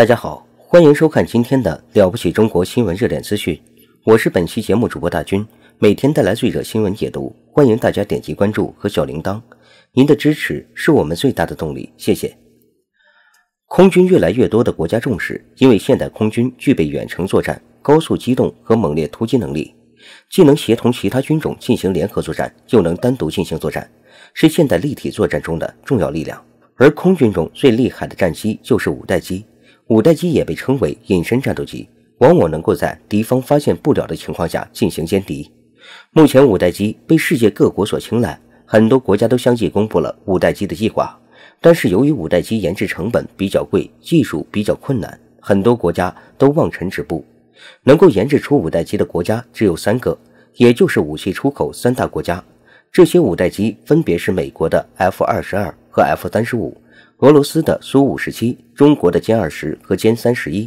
大家好，欢迎收看今天的《了不起中国新闻热点资讯》，我是本期节目主播大军，每天带来最热新闻解读。欢迎大家点击关注和小铃铛，您的支持是我们最大的动力，谢谢。空军越来越多的国家重视，因为现代空军具备远程作战、高速机动和猛烈突击能力，既能协同其他军种进行联合作战，又能单独进行作战，是现代立体作战中的重要力量。而空军中最厉害的战机就是五代机。五代机也被称为隐身战斗机，往往能够在敌方发现不了的情况下进行歼敌。目前，五代机被世界各国所青睐，很多国家都相继公布了五代机的计划。但是，由于五代机研制成本比较贵，技术比较困难，很多国家都望尘止步。能够研制出五代机的国家只有三个，也就是武器出口三大国家。这些五代机分别是美国的 F 二十二和 F 三十五。俄罗斯的苏五十七，中国的歼二十和歼三十一，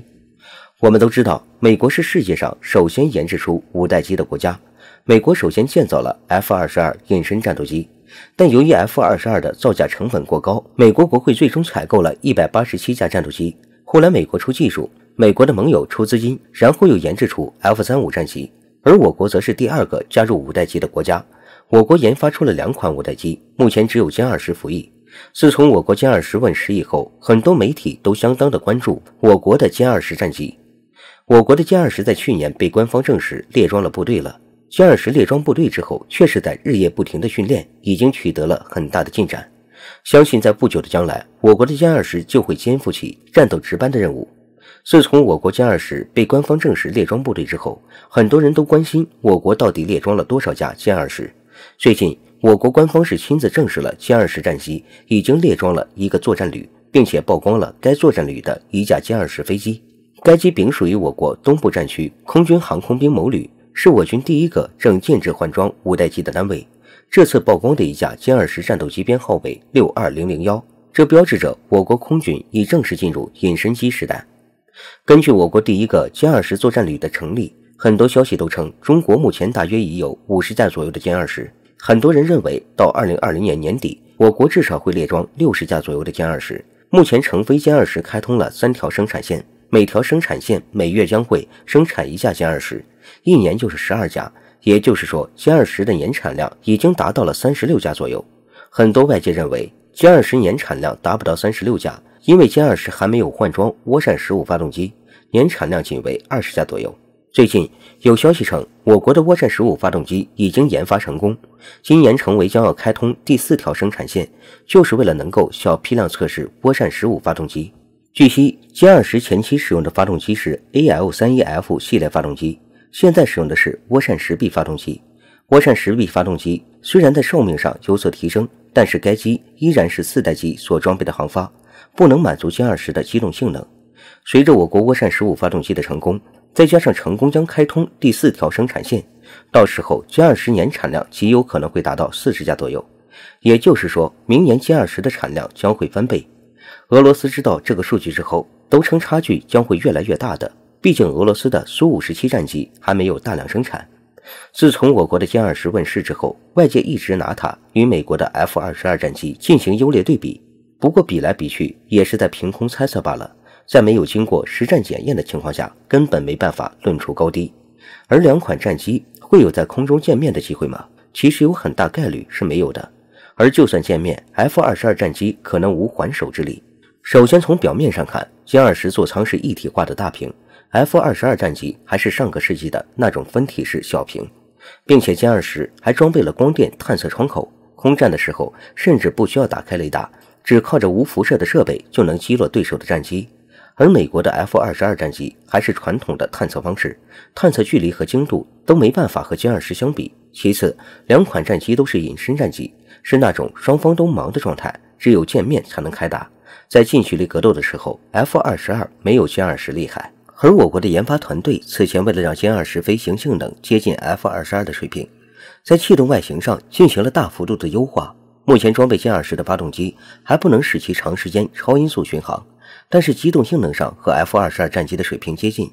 我们都知道，美国是世界上首先研制出五代机的国家，美国首先建造了 F 二十二隐身战斗机，但由于 F 二十二的造价成本过高，美国国会最终采购了一百八十七架战斗机。后来，美国出技术，美国的盟友出资金，然后又研制出 F 三五战机。而我国则是第二个加入五代机的国家，我国研发出了两款五代机，目前只有歼二十服役。自从我国歼二十问世以后，很多媒体都相当的关注我国的歼二十战机。我国的歼二十在去年被官方证实列装了部队了。歼二十列装部队之后，确实在日夜不停的训练，已经取得了很大的进展。相信在不久的将来，我国的歼二十就会肩负起战斗值班的任务。自从我国歼二十被官方证实列装部队之后，很多人都关心我国到底列装了多少架歼二十。最近。我国官方是亲自证实了歼二十战机已经列装了一个作战旅，并且曝光了该作战旅的一架歼二十飞机。该机丙属于我国东部战区空军航空兵某旅，是我军第一个正建制换装五代机的单位。这次曝光的一架歼二十战斗机编号为六二零零幺，这标志着我国空军已正式进入隐身机时代。根据我国第一个歼二十作战旅的成立，很多消息都称中国目前大约已有五十架左右的歼二十。很多人认为，到二零二零年年底，我国至少会列装六十架左右的歼二十。目前，成飞歼二十开通了三条生产线，每条生产线每月将会生产一架歼二十，一年就是十二架。也就是说，歼二十的年产量已经达到了三十六架左右。很多外界认为，歼二十年产量达不到三十六架，因为歼二十还没有换装涡扇十五发动机，年产量仅为二十架左右。最近有消息称，我国的涡扇十五发动机已经研发成功。今年，成为将要开通第四条生产线，就是为了能够小批量测试涡扇十五发动机。据悉，歼二十前期使用的发动机是 AL-31F 系列发动机，现在使用的是涡扇十 B 发动机。涡扇十 B 发动机虽然在寿命上有所提升，但是该机依然是四代机所装备的航发，不能满足歼二十的机动性能。随着我国涡扇十五发动机的成功，再加上成功将开通第四条生产线，到时候歼二十年产量极有可能会达到四十架左右，也就是说明年歼二十的产量将会翻倍。俄罗斯知道这个数据之后，都称差距将会越来越大的。毕竟俄罗斯的苏五十七战机还没有大量生产。自从我国的歼二十问世之后，外界一直拿它与美国的 F 二十二战机进行优劣对比，不过比来比去也是在凭空猜测罢了。在没有经过实战检验的情况下，根本没办法论出高低。而两款战机会有在空中见面的机会吗？其实有很大概率是没有的。而就算见面，F-22 战机可能无还手之力。首先从表面上看，歼二十座舱是一体化的大屏，F-22 战机还是上个世纪的那种分体式小屏，并且歼二十还装备了光电探测窗口，空战的时候甚至不需要打开雷达，只靠着无辐射的设备就能击落对手的战机。而美国的 F-22 战机还是传统的探测方式，探测距离和精度都没办法和歼二十相比。其次，两款战机都是隐身战机，是那种双方都忙的状态，只有见面才能开打。在近距离格斗的时候，F-22 没有歼二十厉害。而我国的研发团队此前为了让歼二十飞行性能接近 F-22 的水平，在气动外形上进行了大幅度的优化。目前装备歼二十的发动机还不能使其长时间超音速巡航，但是机动性能上和 F 二十二战机的水平接近，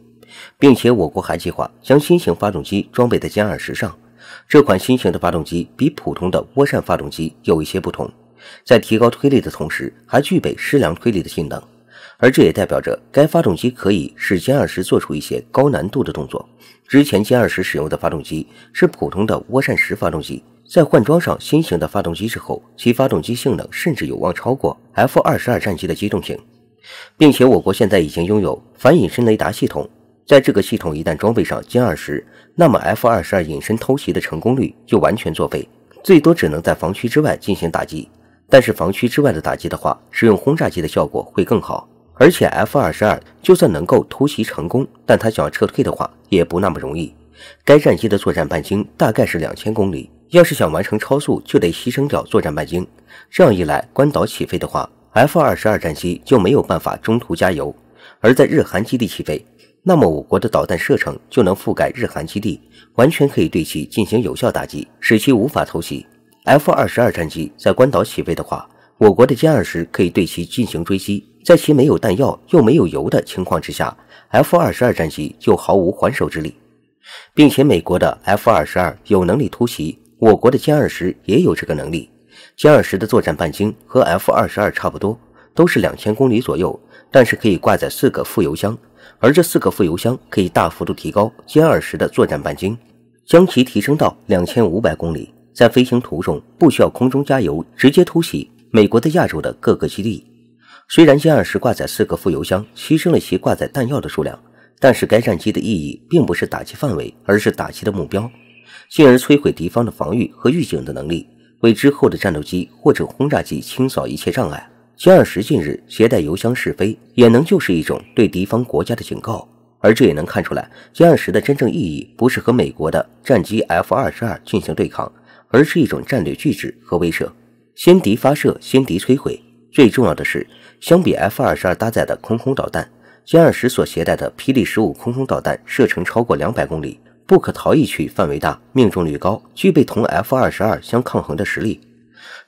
并且我国还计划将新型发动机装备在歼二十上。这款新型的发动机比普通的涡扇发动机有一些不同，在提高推力的同时，还具备失量推力的性能。而这也代表着该发动机可以使歼二十做出一些高难度的动作。之前歼二十使用的发动机是普通的涡扇十发动机。在换装上新型的发动机之后，其发动机性能甚至有望超过 F-22 战机的机动性，并且我国现在已经拥有反隐身雷达系统，在这个系统一旦装备上歼二十，那么 F-22 隐身偷袭的成功率就完全作废，最多只能在防区之外进行打击。但是防区之外的打击的话，使用轰炸机的效果会更好。而且 F-22 就算能够偷袭成功，但它想要撤退的话也不那么容易。该战机的作战半径大概是两千公里。要是想完成超速，就得牺牲掉作战半径。这样一来，关岛起飞的话，F 二十二战机就没有办法中途加油；而在日韩基地起飞，那么我国的导弹射程就能覆盖日韩基地，完全可以对其进行有效打击，使其无法偷袭。F 二十二战机在关岛起飞的话，我国的歼二十可以对其进行追击，在其没有弹药又没有油的情况之下，F 二十二战机就毫无还手之力，并且美国的 F 二十二有能力突袭。我国的歼二十也有这个能力。歼二十的作战半径和 F 二十二差不多，都是两千公里左右，但是可以挂载四个副油箱，而这四个副油箱可以大幅度提高歼二十的作战半径，将其提升到两千五百公里，在飞行途中不需要空中加油，直接突袭美国的亚洲的各个基地。虽然歼二十挂载四个副油箱，牺牲了其挂载弹药的数量，但是该战机的意义并不是打击范围，而是打击的目标。进而摧毁敌方的防御和预警的能力，为之后的战斗机或者轰炸机清扫一切障碍。歼二十近日携带油箱试飞，也能就是一种对敌方国家的警告。而这也能看出来，歼二十的真正意义不是和美国的战机 F-22 进行对抗，而是一种战略拒止和威慑，先敌发射，先敌摧毁。最重要的是，相比 F-22 搭载的空空导弹，歼二十所携带的霹雳十五空空导弹射程超过两百公里。不可逃逸区范围大，命中率高，具备同 F 二十二相抗衡的实力。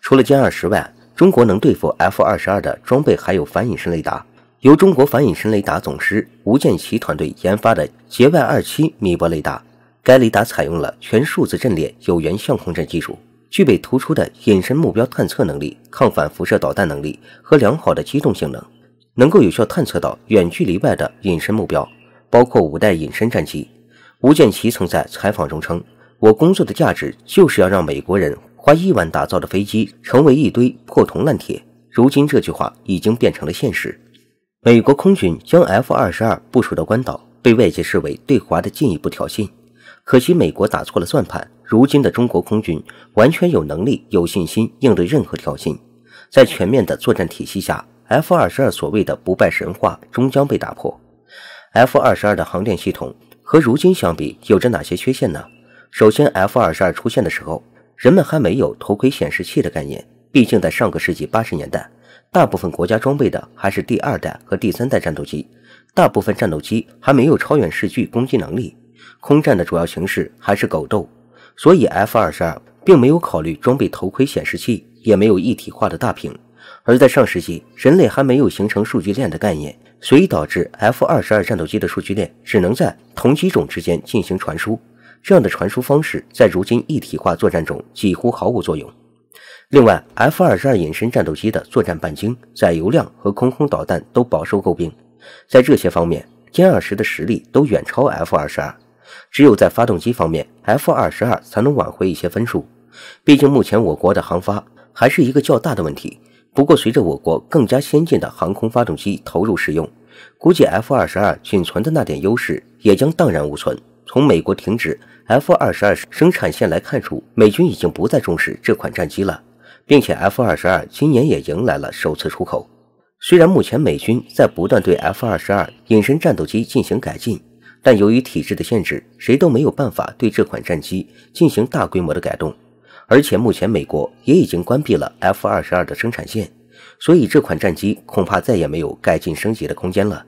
除了歼二十外，中国能对付 F 二十二的装备还有反隐身雷达。由中国反隐身雷达总师吴建奇团队研发的捷外二七米波雷达，该雷达采用了全数字阵列有源相控阵技术，具备突出的隐身目标探测能力、抗反辐射导弹能力和良好的机动性能，能够有效探测到远距离外的隐身目标，包括五代隐身战机。吴建奇曾在采访中称：“我工作的价值就是要让美国人花亿万打造的飞机成为一堆破铜烂铁。”如今这句话已经变成了现实。美国空军将 F 二十二部署到关岛，被外界视为对华的进一步挑衅。可惜美国打错了算盘。如今的中国空军完全有能力、有信心应对任何挑衅。在全面的作战体系下，F 二十二所谓的不败神话终将被打破。F 二十二的航电系统。和如今相比，有着哪些缺陷呢？首先，F 二十二出现的时候，人们还没有头盔显示器的概念。毕竟在上个世纪八十年代，大部分国家装备的还是第二代和第三代战斗机，大部分战斗机还没有超远视距攻击能力，空战的主要形式还是狗斗，所以 F 二十二并没有考虑装备头盔显示器，也没有一体化的大屏。而在上世纪，人类还没有形成数据链的概念，所以导致 F 二十二战斗机的数据链只能在同机种之间进行传输。这样的传输方式在如今一体化作战中几乎毫无作用。另外，F 二十二隐身战斗机的作战半径载油量和空空导弹都饱受诟病。在这些方面，歼二十的实力都远超 F 二十二。只有在发动机方面，F 二十二才能挽回一些分数。毕竟目前我国的航发还是一个较大的问题。不过，随着我国更加先进的航空发动机投入使用，估计 F 二十二仅存的那点优势也将荡然无存。从美国停止 F 二十二生产线来看出，美军已经不再重视这款战机了，并且 F 二十二今年也迎来了首次出口。虽然目前美军在不断对 F 二十二隐身战斗机进行改进，但由于体制的限制，谁都没有办法对这款战机进行大规模的改动。而且目前美国也已经关闭了 F 二十二的生产线，所以这款战机恐怕再也没有改进升级的空间了。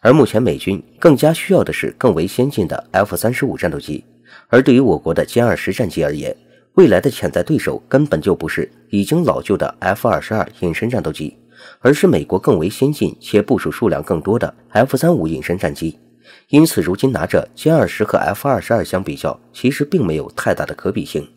而目前美军更加需要的是更为先进的 F 三十五战斗机。而对于我国的歼二十战机而言，未来的潜在对手根本就不是已经老旧的 F 二十二隐身战斗机，而是美国更为先进且部署数量更多的 F 三五隐身战机。因此，如今拿着歼二十和 F 二十二相比较，其实并没有太大的可比性。